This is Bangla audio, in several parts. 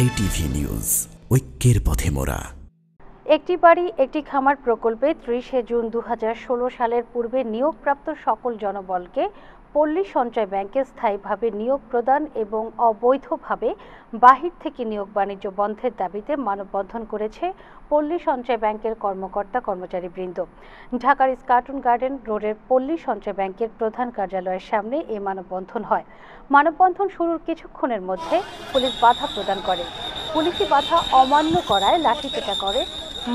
জেটিভি নিউজ ঐক্যের পথে একটি বাড়ি একটি খামার প্রকল্পে ত্রিশে জুন দু সালের পূর্বে নিয়োগপ্রাপ্ত সকল জনবলকে পল্লী সঞ্চয় ব্যাংকে স্থায়ীভাবে নিয়োগ প্রদান এবং অবৈধভাবে বাহির থেকে নিয়োগ বাণিজ্য বন্ধের দাবিতে মানববন্ধন করেছে পল্লী সঞ্চয় ব্যাংকের কর্মকর্তা কর্মচারীবৃন্দ ঢাকার স্কার্টুন গার্ডেন রোডের পল্লী সঞ্চয় ব্যাংকের প্রধান কার্যালয়ের সামনে এ মানববন্ধন হয় মানববন্ধন শুরুর কিছুক্ষণের মধ্যে পুলিশ বাধা প্রদান করে পুলিশি বাধা অমান্য করায় লাঠিপেটা করে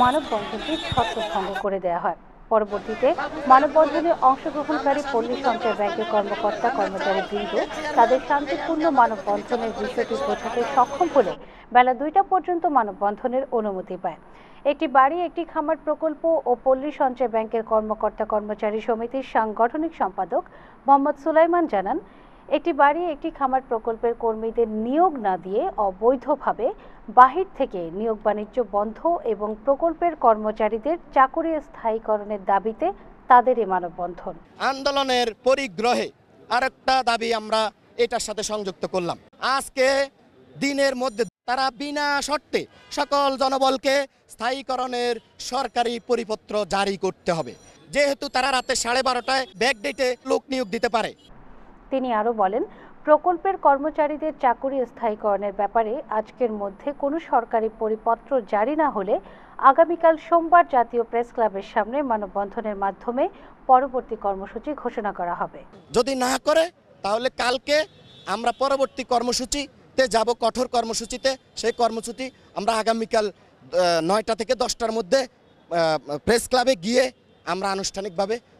মানববন্ধনটি ছত্রভঙ্গ করে দেওয়া হয় পরবর্তীতে মানববন্ধনে অংশগ্রহণকারী পল্লী সঞ্চয় ব্যাংকের কর্মকর্তা বৃন্দ তাদের শান্তিপূর্ণ মানববন্ধনের বিষয়টি বোঝাতে সক্ষম হলে বেলা দুইটা পর্যন্ত মানববন্ধনের অনুমতি পায় একটি বাড়ি একটি খামার প্রকল্প ও পল্লী সঞ্চয় ব্যাংকের কর্মকর্তা কর্মচারী সমিতির সাংগঠনিক সম্পাদক মোহাম্মদ সুলাইমান জানান একটি বাড়ি একটি খামার প্রকল্পের কর্মীদের নিয়োগ না দিয়ে অবৈধভাবে বাহির থেকে নিয়োগ বাণিজ্য বন্ধ এবং প্রকল্পের কর্মচারীদের চাকরি স্থায়ীকরণের দাবিতে তাদের এ মানববন্ধন আন্দোলনের পরিগ্রহে আরেকটা দাবি আমরা এটার সাথে সংযুক্ত করলাম আজকে দিনের মধ্যে তারা বিনা শর্তে সকল জনবলকে স্থায়ীকরণের সরকারি পরিপত্র জারি করতে হবে যেহেতু তারা রাতে সাড়ে বারোটায় ব্যাকডেটে লোক নিয়োগ দিতে পারে তিনি আরও বলেন প্রকল্পের কর্মচারীদের চাকুরি স্থায়ীকরণের ব্যাপারে আজকের মধ্যে কোনো সরকারি পরিপত্র জারি না হলে আগামীকাল সোমবার জাতীয় প্রেস ক্লাবের সামনে মানববন্ধনের মাধ্যমে পরবর্তী কর্মসূচি ঘোষণা করা হবে যদি না করে তাহলে কালকে আমরা পরবর্তী কর্মসূচিতে যাব কঠোর কর্মসূচিতে সেই কর্মসূচি আমরা আগামীকাল নয়টা থেকে দশটার মধ্যে প্রেস ক্লাবে গিয়ে আমরা আনুষ্ঠানিকভাবে